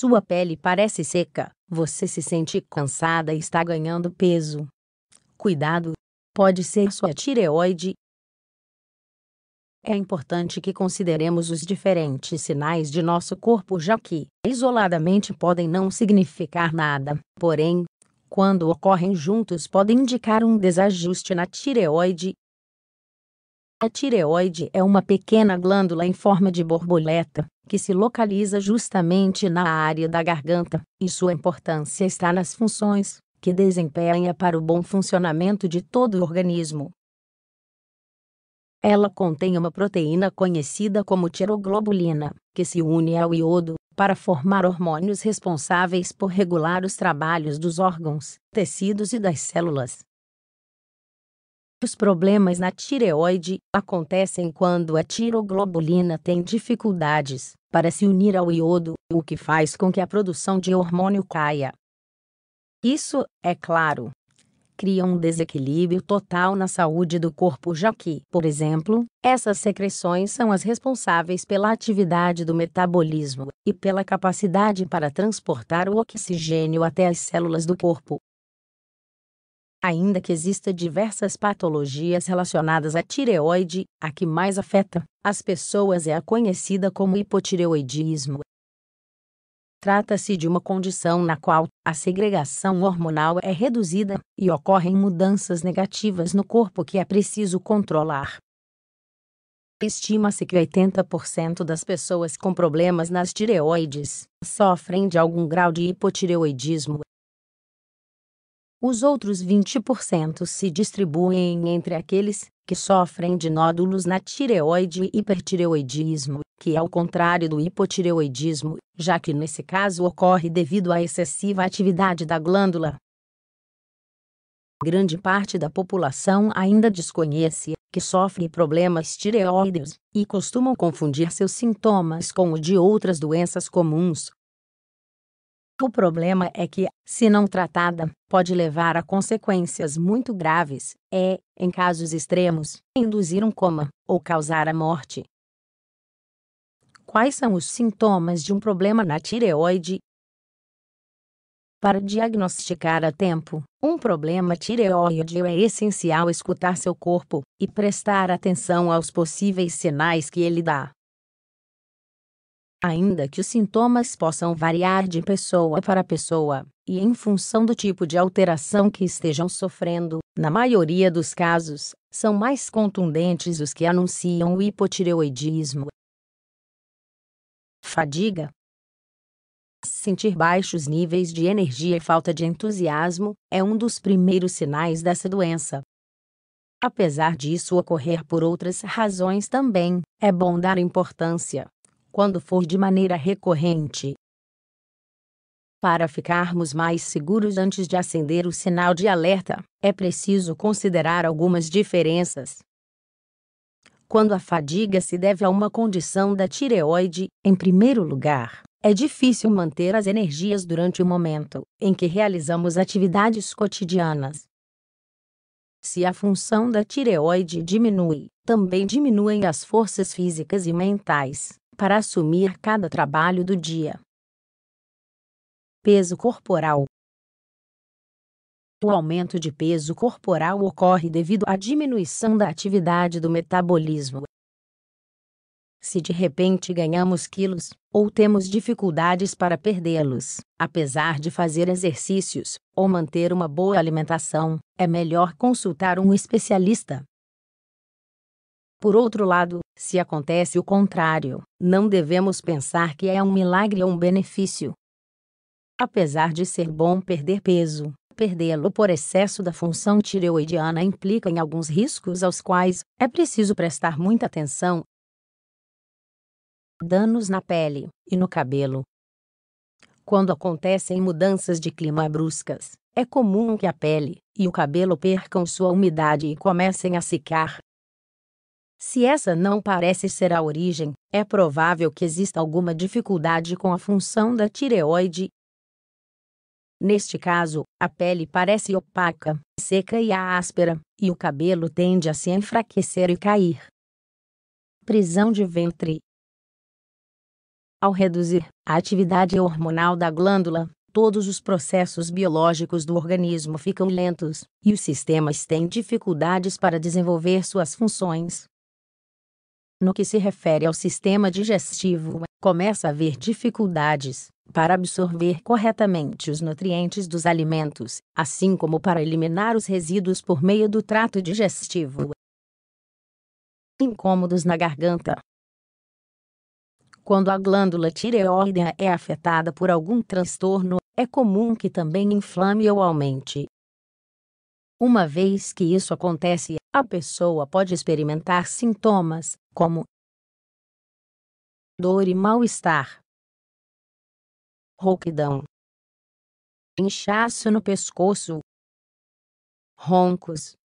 Sua pele parece seca, você se sente cansada e está ganhando peso. Cuidado! Pode ser sua tireoide. É importante que consideremos os diferentes sinais de nosso corpo, já que, isoladamente, podem não significar nada, porém, quando ocorrem juntos, podem indicar um desajuste na tireoide. A tireoide é uma pequena glândula em forma de borboleta que se localiza justamente na área da garganta, e sua importância está nas funções que desempenha para o bom funcionamento de todo o organismo. Ela contém uma proteína conhecida como tiroglobulina, que se une ao iodo para formar hormônios responsáveis por regular os trabalhos dos órgãos, tecidos e das células. Os problemas na tireoide acontecem quando a tiroglobulina tem dificuldades para se unir ao iodo, o que faz com que a produção de hormônio caia. Isso, é claro, cria um desequilíbrio total na saúde do corpo, já que, por exemplo, essas secreções são as responsáveis pela atividade do metabolismo e pela capacidade para transportar o oxigênio até as células do corpo. Ainda que exista diversas patologias relacionadas à tireoide, a que mais afeta as pessoas é a conhecida como hipotireoidismo. Trata-se de uma condição na qual a segregação hormonal é reduzida e ocorrem mudanças negativas no corpo que é preciso controlar. Estima-se que 80% das pessoas com problemas nas tireoides sofrem de algum grau de hipotireoidismo. Os outros 20% se distribuem entre aqueles que sofrem de nódulos na tireoide e hipertireoidismo, que é o contrário do hipotireoidismo, já que nesse caso ocorre devido à excessiva atividade da glândula. Grande parte da população ainda desconhece que sofre problemas tireoides e costumam confundir seus sintomas com o de outras doenças comuns, o problema é que, se não tratada, pode levar a consequências muito graves, é, em casos extremos, induzir um coma ou causar a morte. Quais são os sintomas de um problema na tireoide? Para diagnosticar a tempo, um problema tireoide é essencial escutar seu corpo e prestar atenção aos possíveis sinais que ele dá. Ainda que os sintomas possam variar de pessoa para pessoa, e em função do tipo de alteração que estejam sofrendo, na maioria dos casos, são mais contundentes os que anunciam o hipotireoidismo. Fadiga Sentir baixos níveis de energia e falta de entusiasmo é um dos primeiros sinais dessa doença. Apesar disso ocorrer por outras razões também, é bom dar importância quando for de maneira recorrente. Para ficarmos mais seguros antes de acender o sinal de alerta, é preciso considerar algumas diferenças. Quando a fadiga se deve a uma condição da tireoide, em primeiro lugar, é difícil manter as energias durante o momento em que realizamos atividades cotidianas. Se a função da tireoide diminui, também diminuem as forças físicas e mentais para assumir cada trabalho do dia. Peso corporal: O aumento de peso corporal ocorre devido à diminuição da atividade do metabolismo. Se de repente ganhamos quilos, ou temos dificuldades para perdê-los, apesar de fazer exercícios ou manter uma boa alimentação, é melhor consultar um especialista, por outro lado, se acontece o contrário, não devemos pensar que é um milagre ou um benefício. Apesar de ser bom perder peso, perdê-lo por excesso da função tireoidiana implica em alguns riscos aos quais é preciso prestar muita atenção. Danos na pele e no cabelo. Quando acontecem mudanças de clima bruscas, é comum que a pele e o cabelo percam sua umidade e comecem a secar, se essa não parece ser a origem, é provável que exista alguma dificuldade com a função da tireoide. Neste caso, a pele parece opaca, seca e áspera, e o cabelo tende a se enfraquecer e cair. Prisão de ventre. Ao reduzir a atividade hormonal da glândula, todos os processos biológicos do organismo ficam lentos, e os sistemas têm dificuldades para desenvolver suas funções no que se refere ao sistema digestivo, começa a haver dificuldades para absorver corretamente os nutrientes dos alimentos, assim como para eliminar os resíduos por meio do trato digestivo. Incômodos na garganta. Quando a glândula tireoidea é afetada por algum transtorno, é comum que também inflame ou aumente uma vez que isso acontece, a pessoa pode experimentar sintomas, como dor e mal-estar, rouquidão, inchaço no pescoço, roncos,